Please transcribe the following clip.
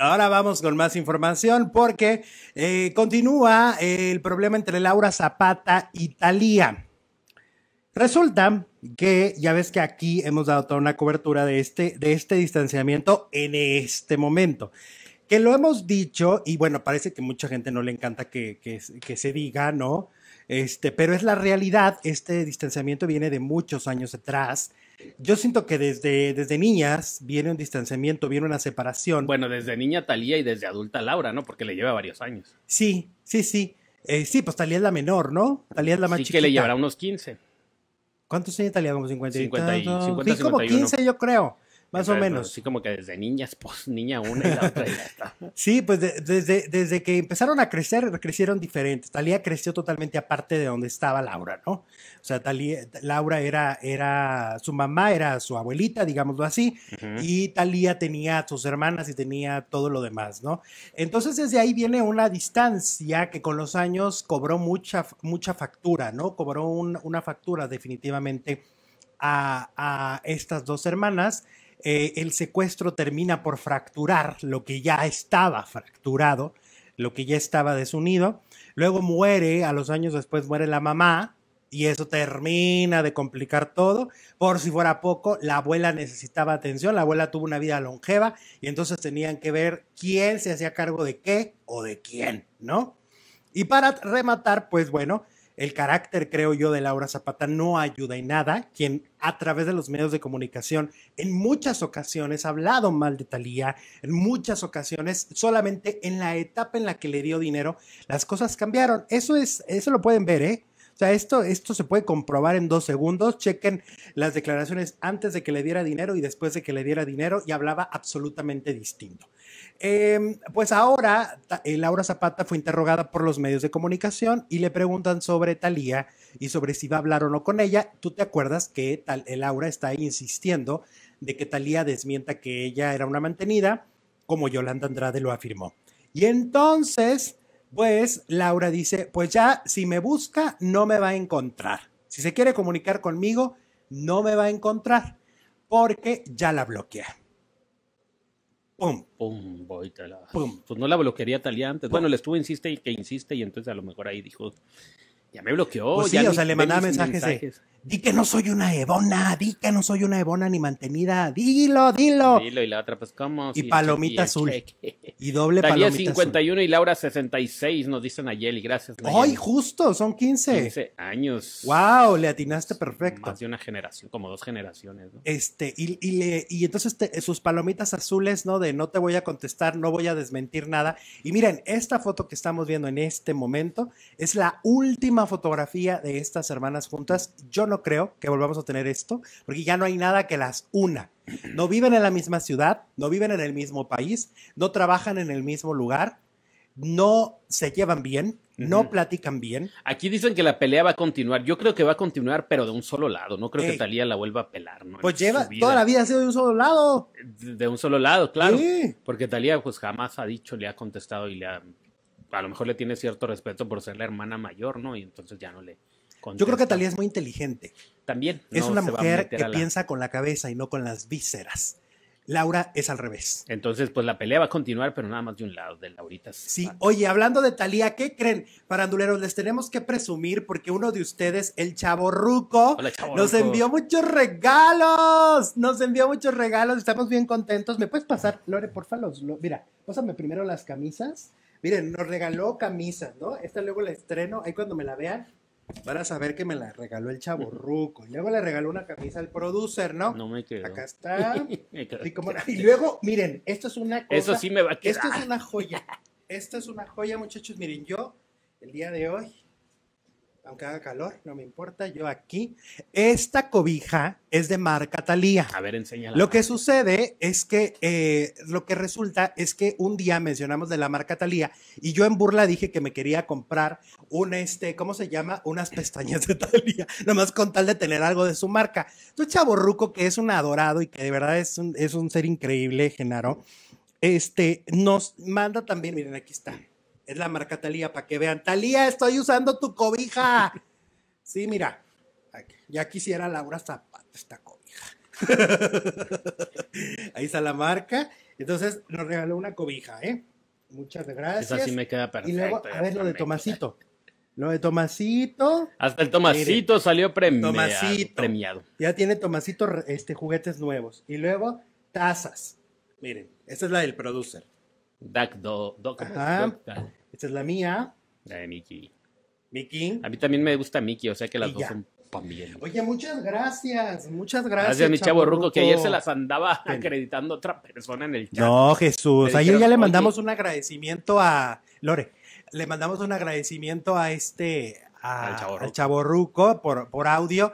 Ahora vamos con más información porque eh, continúa el problema entre Laura Zapata y Talía. Resulta que ya ves que aquí hemos dado toda una cobertura de este, de este distanciamiento en este momento que lo hemos dicho, y bueno, parece que mucha gente no le encanta que, que, se diga, ¿no? Este, pero es la realidad, este distanciamiento viene de muchos años atrás yo siento que desde, desde niñas viene un distanciamiento, viene una separación. Bueno, desde niña Talía y desde adulta Laura, ¿no? Porque le lleva varios años. Sí, sí, sí. Eh, sí, pues Talía es la menor, ¿no? Talía es la más sí que le llevará unos 15. ¿Cuántos años Talía? Como 50 y, 50 y sí, como 51. 15 yo creo. Más o menos. Sí, como que desde niñas, pues niña una y la otra sí, pues desde, desde que empezaron a crecer, crecieron diferentes. Talía creció totalmente aparte de donde estaba Laura, ¿no? O sea, Laura era, era, su mamá era su abuelita, digámoslo así, y Talía tenía sus hermanas y tenía todo lo demás, ¿no? Entonces desde ahí viene una distancia que con los años cobró mucha, mucha factura, ¿no? Cobró una factura definitivamente a, a estas dos hermanas eh, el secuestro termina por fracturar lo que ya estaba fracturado, lo que ya estaba desunido. Luego muere, a los años después muere la mamá, y eso termina de complicar todo. Por si fuera poco, la abuela necesitaba atención, la abuela tuvo una vida longeva y entonces tenían que ver quién se hacía cargo de qué o de quién, ¿no? Y para rematar, pues bueno, el carácter, creo yo, de Laura Zapata no ayuda en nada, quien a través de los medios de comunicación en muchas ocasiones ha hablado mal de Talía, en muchas ocasiones, solamente en la etapa en la que le dio dinero, las cosas cambiaron. Eso es, eso lo pueden ver, ¿eh? O sea, esto, esto se puede comprobar en dos segundos. Chequen las declaraciones antes de que le diera dinero y después de que le diera dinero y hablaba absolutamente distinto. Em, pues ahora eh, Laura Zapata fue interrogada por los medios de comunicación y le preguntan sobre Talía y sobre si va a hablar o no con ella. Tú te acuerdas que tal, eh, Laura está insistiendo de que Talía desmienta que ella era una mantenida, como Yolanda Andrade lo afirmó. Y entonces pues Laura dice, pues ya, si me busca, no me va a encontrar. Si se quiere comunicar conmigo, no me va a encontrar porque ya la bloquea. Pum. Pum, voy la... Pum. Pues no la bloquearía tal antes. Bueno, le estuvo insiste y que insiste y entonces a lo mejor ahí dijo, ya me bloqueó. Pues o sea, le mandaba mensajes, Di que no soy una ebona, di que no soy una ebona ni mantenida, dilo, dilo. Dilo y la otra, pues cómo. Y palomita azul. y doble palomita 51 y Laura 66, nos dicen a Yeli, gracias. Nayeli. ¡Ay, justo! Son 15. 15 años. ¡Wow! Le atinaste perfecto. Más de una generación, como dos generaciones. ¿no? Este, y, y, le, y entonces sus palomitas azules, ¿no? De no te voy a contestar, no voy a desmentir nada. Y miren, esta foto que estamos viendo en este momento es la última fotografía de estas hermanas juntas. Yo no creo que volvamos a tener esto, porque ya no hay nada que las una. No viven en la misma ciudad, no viven en el mismo país, no trabajan en el mismo lugar, no se llevan bien, no platican bien. Aquí dicen que la pelea va a continuar. Yo creo que va a continuar, pero de un solo lado. No creo que Talía la vuelva a pelar. ¿no? Pues lleva toda la vida ha sido de un solo lado. De un solo lado, claro. Porque Talía pues jamás ha dicho, le ha contestado y le A lo mejor le tiene cierto respeto por ser la hermana mayor, ¿no? Y entonces ya no le yo creo que Talía es muy inteligente. También. es una mujer que piensa con la cabeza y no con las vísceras. Laura es al revés. Entonces, pues la pelea va a continuar, pero nada más de un lado, de Laurita. Sí, oye, hablando de Talía, ¿qué creen? Paranduleros, les tenemos que presumir porque uno de ustedes, el Chavo Ruco, nos envió muchos regalos. Nos envió muchos regalos, estamos bien contentos. ¿Me puedes pasar, Lore, porfa? Los, mira, pásame primero las camisas. Miren, nos regaló camisas, ¿no? Esta luego la estreno, ahí cuando me la vean, Van a saber que me la regaló el chavo ruco. luego le regaló una camisa al producer, ¿no? No me quedo. Acá está. Y, luego, miren, esto es una cosa. Eso sí me va a quedar. Esto es una joya. Esto es una joya, muchachos. Miren, yo el día de hoy aunque haga calor, no me importa, yo aquí. Esta cobija es de marca Talía. A ver, enséñala. Lo que sucede es que, eh, lo que resulta es que un día mencionamos de la marca Talía y yo en burla dije que me quería comprar un, este, ¿cómo se llama? Unas pestañas de Talía, nomás con tal de tener algo de su marca. Tu Chavo Ruco, que es un adorado y que de verdad es un, es un ser increíble, Genaro, este, nos manda también, miren, aquí está es la marca Talía para que vean. Talía, estoy usando tu cobija. Sí, mira. Ya quisiera Laura Zapata esta cobija. Ahí está la marca. Entonces nos regaló una cobija, ¿eh? Muchas gracias. Esa sí me queda perfecta. Y luego, a ver lo de Tomasito. Lo de Tomasito. Hasta el Tomasito salió premiado, premiado. Ya tiene Tomasito este, juguetes nuevos. Y luego tazas. Miren, esta es la del producer. Duck esta es la mía. La de Miki. Miki. A mí también me gusta Miki, o sea que las dos son también. Oye, muchas gracias, muchas gracias. Gracias, mi chavo Ruco, que ayer se las andaba acreditando otra persona en el chat. No, Jesús. Ayer ya le mandamos un agradecimiento a Lore. Le mandamos un agradecimiento a este, al, chavo al chavo Ruco por, por audio.